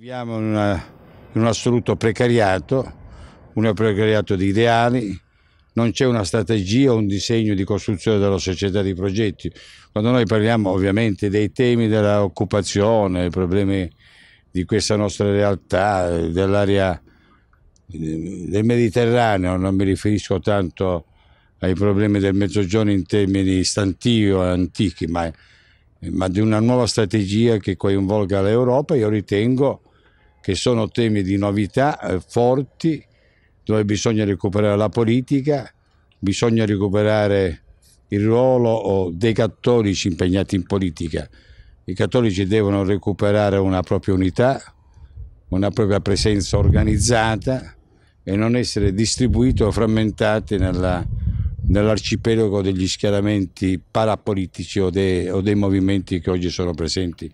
Viviamo in, una, in un assoluto precariato, un precariato di ideali, non c'è una strategia o un disegno di costruzione della società di progetti. Quando noi parliamo ovviamente dei temi dell'occupazione, dei problemi di questa nostra realtà, dell'area del Mediterraneo, non mi riferisco tanto ai problemi del Mezzogiorno in termini istantivi o antichi, ma, ma di una nuova strategia che coinvolga l'Europa, io ritengo che sono temi di novità eh, forti dove bisogna recuperare la politica, bisogna recuperare il ruolo dei cattolici impegnati in politica. I cattolici devono recuperare una propria unità, una propria presenza organizzata e non essere distribuiti o frammentati nell'arcipelago degli schieramenti parapolitici o dei, o dei movimenti che oggi sono presenti.